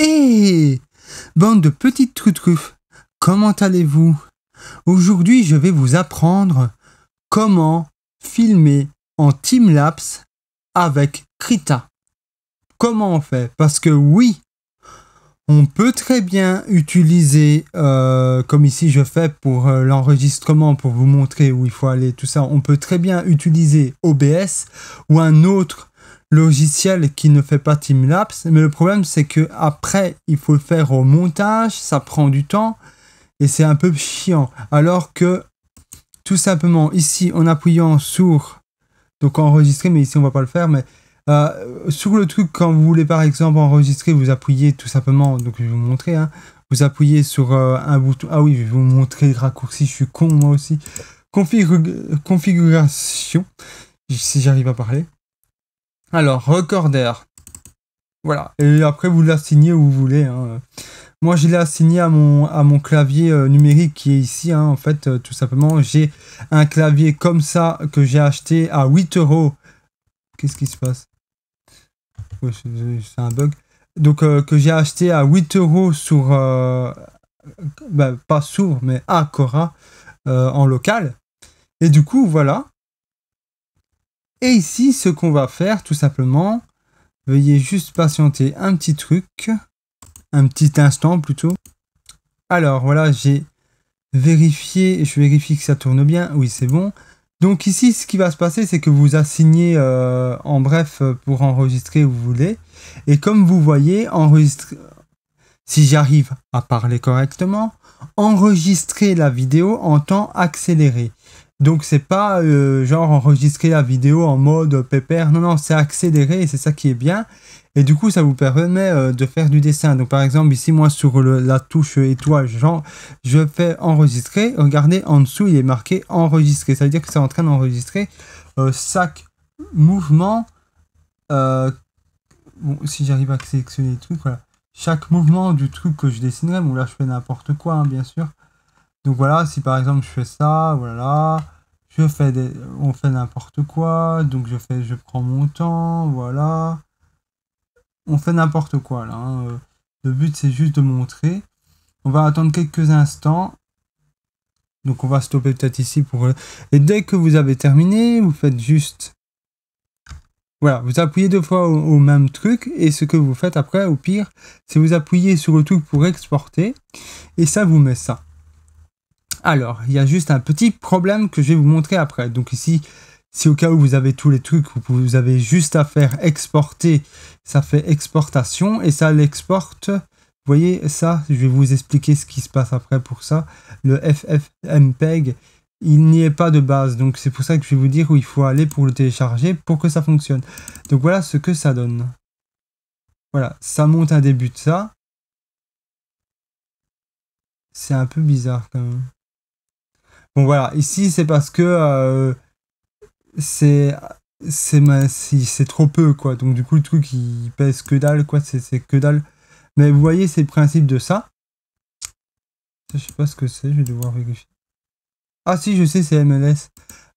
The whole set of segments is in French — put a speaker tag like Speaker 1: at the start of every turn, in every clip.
Speaker 1: Hé Bande de petites truffes, comment allez-vous Aujourd'hui, je vais vous apprendre comment filmer en Team lapse avec Krita. Comment on fait Parce que oui, on peut très bien utiliser, euh, comme ici je fais pour euh, l'enregistrement, pour vous montrer où il faut aller, tout ça, on peut très bien utiliser OBS ou un autre logiciel qui ne fait pas Timelapse. Mais le problème, c'est que après, il faut le faire au montage, ça prend du temps et c'est un peu chiant. Alors que tout simplement ici, en appuyant sur donc enregistrer, mais ici on va pas le faire, mais euh, sur le truc quand vous voulez par exemple enregistrer, vous appuyez tout simplement. Donc je vais vous montrer. Hein, vous appuyez sur euh, un bouton. Ah oui, je vais vous montrer le raccourci. Je suis con moi aussi. configuration. Si j'arrive à parler. Alors, recorder. Voilà. Et après, vous l'assignez où vous voulez. Hein. Moi, je l'ai assigné à mon, à mon clavier euh, numérique qui est ici. Hein. en fait, euh, tout simplement, j'ai un clavier comme ça que j'ai acheté à 8 euros. Qu'est-ce qui se passe C'est un bug. Donc, euh, que j'ai acheté à 8 euros sur... Bah, pas sur, mais à Cora en local. Et du coup, voilà. Et ici, ce qu'on va faire, tout simplement, veuillez juste patienter un petit truc, un petit instant plutôt. Alors voilà, j'ai vérifié, je vérifie que ça tourne bien, oui c'est bon. Donc ici, ce qui va se passer, c'est que vous assignez euh, en bref euh, pour enregistrer où vous voulez. Et comme vous voyez, si j'arrive à parler correctement, enregistrer la vidéo en temps accéléré. Donc c'est pas euh, genre enregistrer la vidéo en mode pépère, non non, c'est accéléré et c'est ça qui est bien. Et du coup ça vous permet euh, de faire du dessin. Donc par exemple ici moi sur la touche étoile, genre je fais enregistrer, regardez en dessous il est marqué enregistrer, ça veut dire que c'est en train d'enregistrer euh, chaque mouvement. Bon, si j'arrive à sélectionner les trucs, voilà. Chaque mouvement du truc que je dessinerai, bon là je fais n'importe quoi hein, bien sûr. Donc voilà, si par exemple je fais ça, voilà, je fais on fait n'importe quoi, donc je fais, je prends mon temps, voilà. On fait n'importe quoi là. Hein. Le but c'est juste de montrer. On va attendre quelques instants. Donc on va stopper peut-être ici pour. Euh, et dès que vous avez terminé, vous faites juste. Voilà, vous appuyez deux fois au, au même truc et ce que vous faites après, au pire, c'est vous appuyez sur le truc pour exporter et ça vous met ça. Alors, il y a juste un petit problème que je vais vous montrer après. Donc ici, si au cas où vous avez tous les trucs, vous avez juste à faire exporter, ça fait exportation et ça l'exporte. Vous voyez ça, je vais vous expliquer ce qui se passe après pour ça. Le FFmpeg, il n'y est pas de base, donc c'est pour ça que je vais vous dire où il faut aller pour le télécharger pour que ça fonctionne. Donc voilà ce que ça donne. Voilà, ça monte un début de ça. C'est un peu bizarre quand même voilà, ici c'est parce que euh, c'est c'est trop peu quoi. Donc du coup le truc il pèse que dalle quoi, c'est que dalle. Mais vous voyez c'est le principe de ça. Je sais pas ce que c'est, je vais devoir vérifier. Ah si je sais c'est MLS.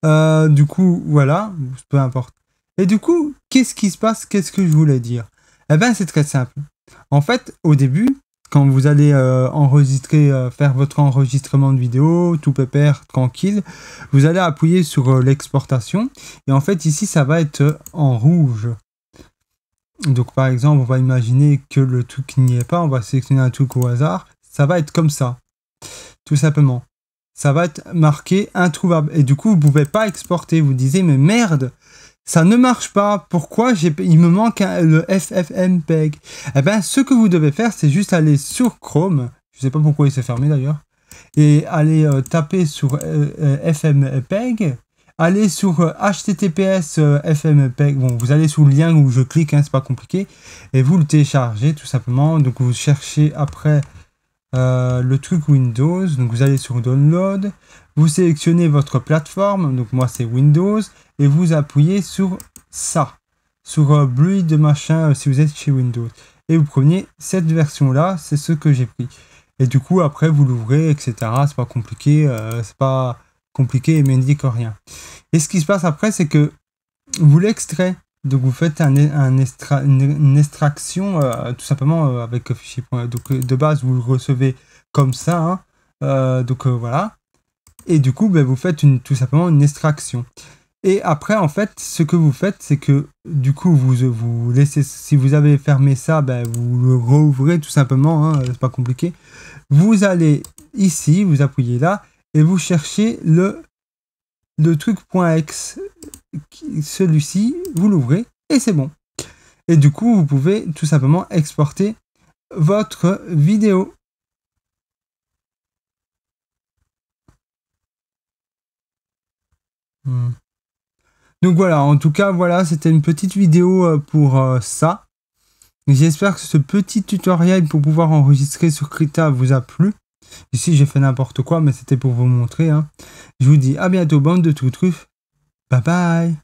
Speaker 1: Euh, du coup voilà, peu importe. Et du coup qu'est-ce qui se passe, qu'est-ce que je voulais dire Eh ben c'est très simple. En fait au début quand vous allez euh, enregistrer, euh, faire votre enregistrement de vidéo, tout pépère, tranquille, vous allez appuyer sur euh, l'exportation. Et en fait, ici, ça va être en rouge. Donc, par exemple, on va imaginer que le truc n'y est pas. On va sélectionner un truc au hasard. Ça va être comme ça, tout simplement. Ça va être marqué introuvable. Et du coup, vous ne pouvez pas exporter. Vous disiez, mais merde, ça ne marche pas. Pourquoi Il me manque le FFmpeg. Eh bien, ce que vous devez faire, c'est juste aller sur Chrome. Je ne sais pas pourquoi il s'est fermé d'ailleurs. Et aller euh, taper sur FFmpeg euh, euh, FMPEG. Allez sur HTTPS FMPEG. Bon, vous allez sous le lien où je clique, hein, c'est pas compliqué. Et vous le téléchargez tout simplement. Donc vous cherchez après euh, le truc Windows. Donc vous allez sur Download, vous sélectionnez votre plateforme, donc moi c'est Windows, et vous appuyez sur ça, sur euh, Blue de machin euh, si vous êtes chez Windows. Et vous prenez cette version là, c'est ce que j'ai pris. Et du coup après vous l'ouvrez, etc. C'est pas compliqué, c'est pas compliqué et m'indique rien. Et ce qui se passe après, c'est que vous l'extrait donc vous faites un, une, extraction euh, tout simplement euh, avec fichier. Donc euh, de base vous le recevez comme ça. Hein. donc voilà. Et du coup ben, vous faites une, tout simplement une extraction. Et après en fait ce que vous faites c'est que du coup vous, vous laissez si vous avez fermé ça ben, vous le rouvrez tout simplement. Hein, c'est pas compliqué. Vous allez ici vous appuyez là et vous cherchez le le truc celui-ci, vous l'ouvrez et c'est bon. Et du coup, vous pouvez tout simplement exporter votre vidéo. Hmm. Donc voilà, en tout cas, voilà, c'était une petite vidéo euh, pour euh, ça. J'espère que ce petit tutoriel pour pouvoir enregistrer sur Krita vous a plu. Ici, j'ai fait n'importe quoi, mais c'était pour vous montrer. Hein. Je vous dis à bientôt, bande de tout truffes. Bye bye.